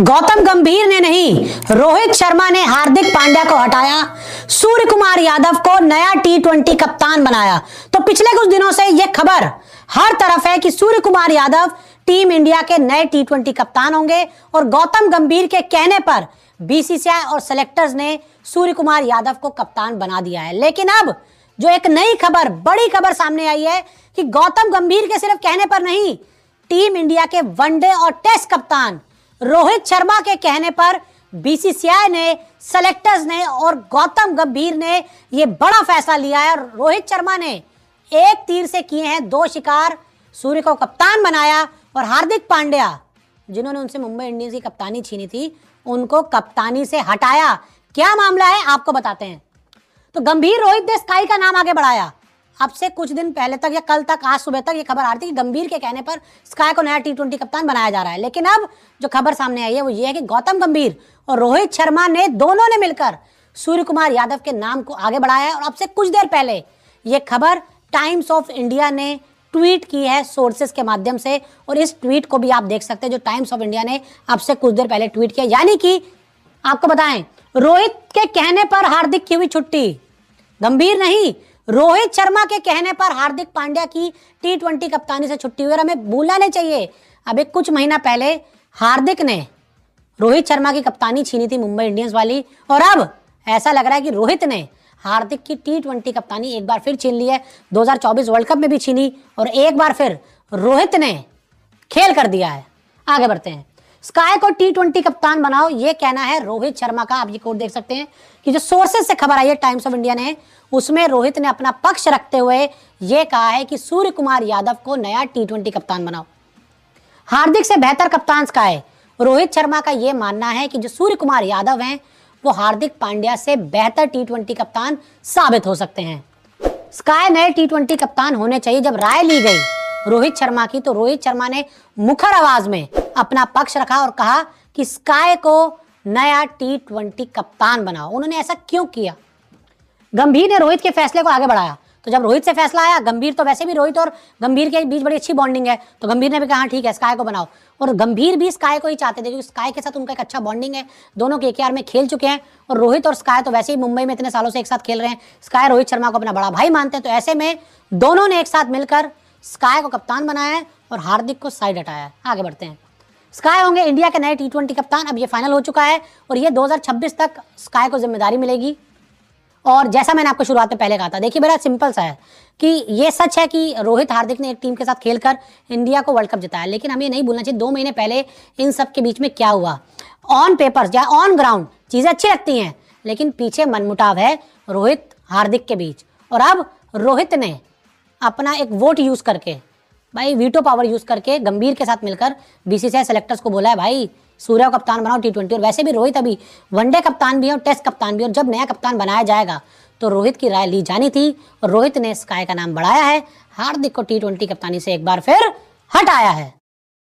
गौतम गंभीर ने नहीं रोहित शर्मा ने हार्दिक पांड्या को हटाया सूर्य कुमार यादव को नया टी ट्वेंटी कप्तान बनाया तो पिछले कुछ दिनों से यह खबर हर तरफ है कि सूर्य कुमार यादव टीम इंडिया के नए टी ट्वेंटी कप्तान होंगे और गौतम गंभीर के कहने पर बीसीसीआई और सेलेक्टर्स ने सूर्य कुमार यादव को कप्तान बना दिया है लेकिन अब जो एक नई खबर बड़ी खबर सामने आई है कि गौतम गंभीर के सिर्फ कहने पर नहीं टीम इंडिया के वनडे और टेस्ट कप्तान रोहित शर्मा के कहने पर बीसीसीआई ने सेलेक्टर्स ने और गौतम गंभीर ने यह बड़ा फैसला लिया है रोहित शर्मा ने एक तीर से किए हैं दो शिकार सूर्य को कप्तान बनाया और हार्दिक पांड्या जिन्होंने उनसे मुंबई इंडियंस की कप्तानी छीनी थी उनको कप्तानी से हटाया क्या मामला है आपको बताते हैं तो गंभीर रोहित ने स्काई का नाम आगे बढ़ाया अब से कुछ दिन पहले तक या कल तक आज सुबह तक ये खबर आ रही थी कि गंभीर के कहने पर स्काई को नया टी कप्तान बनाया जा रहा है लेकिन अब जो खबर सामने आई है वो ये है कि गौतम गंभीर और रोहित शर्मा ने दोनों ने मिलकर सूर्य कुमार यादव के नाम को आगे बढ़ाया है और अब से कुछ देर पहले ये खबर टाइम्स ऑफ इंडिया ने ट्वीट की है सोर्सेस के माध्यम से और इस ट्वीट को भी आप देख सकते हैं जो टाइम्स ऑफ इंडिया ने अब से कुछ देर पहले ट्वीट किया यानी कि आपको बताएं रोहित के कहने पर हार्दिक की हुई छुट्टी गंभीर नहीं रोहित शर्मा के कहने पर हार्दिक पांड्या की टी ट्वेंटी कप्तानी से छुट्टी हुई और हमें भूला नहीं चाहिए अभी कुछ महीना पहले हार्दिक ने रोहित शर्मा की कप्तानी छीनी थी मुंबई इंडियंस वाली और अब ऐसा लग रहा है कि रोहित ने हार्दिक की टी ट्वेंटी कप्तानी एक बार फिर छीन ली है 2024 वर्ल्ड कप में भी छीनी और एक बार फिर रोहित ने खेल कर दिया है आगे बढ़ते हैं स्काई को टी ट्वेंटी कप्तान बनाओ ये कहना है रोहित शर्मा का आप ये कोर्ट देख सकते हैं कि जो सोर्सेज से खबर आई है टाइम्स ऑफ इंडिया ने उसमें रोहित ने अपना पक्ष रखते हुए ये कहा है कि सूर्य कुमार यादव को नया टी ट्वेंटी कप्तान बनाओ हार्दिक से बेहतर कप्तान स्काय रोहित शर्मा का ये मानना है कि जो सूर्य कुमार यादव हैं वो हार्दिक पांड्या से बेहतर टी ट्वेंटी कप्तान साबित हो सकते हैं स्काय नए टी ट्वेंटी कप्तान होने चाहिए जब राय ली गई रोहित शर्मा की तो रोहित शर्मा ने मुखर आवाज में अपना पक्ष रखा और कहा कि स्काई को नया टी ट्वेंटी कप्तान बनाओ उन्होंने ऐसा क्यों किया गंभीर ने रोहित के फैसले को आगे बढ़ाया तो जब रोहित से फैसला आया गंभीर तो वैसे भी रोहित और गंभीर के बीच बड़ी अच्छी बॉन्डिंग है तो गंभीर ने भी कहा ठीक है स्काय को बनाओ और गंभीर भी स्काय को ही चाहते थे क्योंकि स्काय के साथ उनका एक अच्छा बॉन्डिंग है दोनों के के में खेल चुके हैं और रोहित और स्काय तो वैसे ही मुंबई में इतने सालों से एक साथ खेल रहे हैं स्काय रोहित शर्मा को अपना बड़ा भाई मानते हैं तो ऐसे में दोनों ने एक साथ मिलकर स्काय को कप्तान बनाया है और हार्दिक को साइड हटाया है आगे बढ़ते हैं स्काई होंगे इंडिया के नए टी ट्वेंटी कप्तान अब ये फाइनल हो चुका है और ये 2026 तक स्काई को जिम्मेदारी मिलेगी और जैसा मैंने आपको शुरुआत में पहले कहा था देखिए मेरा सिंपल सा है कि ये सच है कि रोहित हार्दिक ने एक टीम के साथ खेलकर इंडिया को वर्ल्ड कप जिताया लेकिन हमें नहीं भूलना चाहिए दो महीने पहले इन सब के बीच में क्या हुआ ऑन पेपर या ऑन ग्राउंड चीज़ें अच्छी लगती हैं लेकिन पीछे मनमुटाव है रोहित हार्दिक के बीच और अब रोहित ने अपना एक वोट यूज़ करके भाई वीटो पावर यूज करके गंभीर के साथ मिलकर बीसीसीआई सेलेक्टर्स को बोला है भाई सूर्य को कप्तान बनाओ टी ट्वेंटी और वैसे भी रोहित अभी वनडे कप्तान भी है और टेस्ट कप्तान भी और जब नया कप्तान बनाया जाएगा तो रोहित की राय ली जानी थी और रोहित ने स्काई का नाम बढ़ाया है हार्दिक को टी ट्वेंटी कप्तानी से एक बार फिर हटाया है